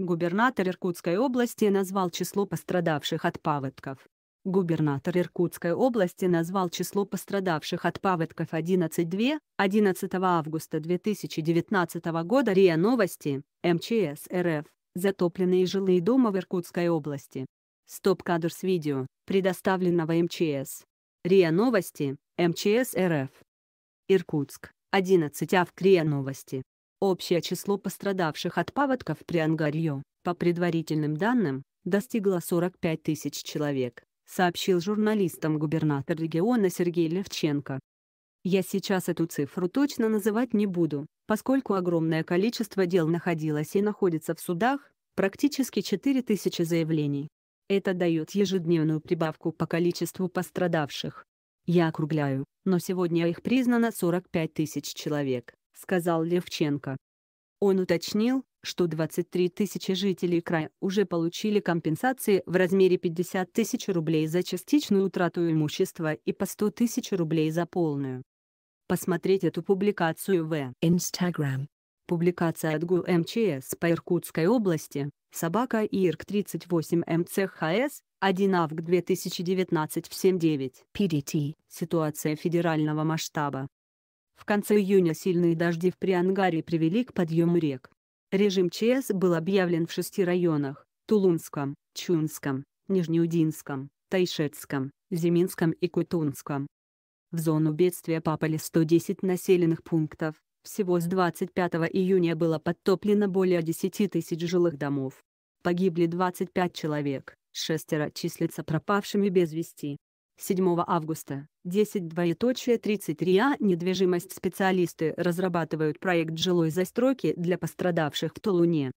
Губернатор Иркутской области назвал число пострадавших от паводков. Губернатор Иркутской области назвал число пострадавших от паводков 11-2, 11 августа 2019 года РИА Новости, МЧС РФ, затопленные жилые дома в Иркутской области. Стоп-кадр с видео, предоставленного МЧС. РИА Новости, МЧС РФ. Иркутск, 11 авг. РИА Новости. Общее число пострадавших от паводков при Ангарье, по предварительным данным, достигло 45 тысяч человек, сообщил журналистам губернатор региона Сергей Левченко. Я сейчас эту цифру точно называть не буду, поскольку огромное количество дел находилось и находится в судах, практически 4 тысячи заявлений. Это дает ежедневную прибавку по количеству пострадавших. Я округляю, но сегодня их признано 45 тысяч человек сказал Левченко. Он уточнил, что 23 тысячи жителей края уже получили компенсации в размере 50 тысяч рублей за частичную утрату имущества и по 100 тысяч рублей за полную. Посмотреть эту публикацию в Instagram. Публикация от ГУ МЧС по Иркутской области, собака ИРК 38 МЦХС, 1 авг 2019 в 7.9. PDT. Ситуация федерального масштаба. В конце июня сильные дожди в Приангаре привели к подъему рек. Режим ЧС был объявлен в шести районах – Тулунском, Чунском, Нижнеудинском, Тайшетском, Зиминском и Кутунском. В зону бедствия попали 110 населенных пунктов, всего с 25 июня было подтоплено более 10 тысяч жилых домов. Погибли 25 человек, шестеро числятся пропавшими без вести. 7 августа, 10.33а недвижимость специалисты разрабатывают проект жилой застройки для пострадавших в Тулуне.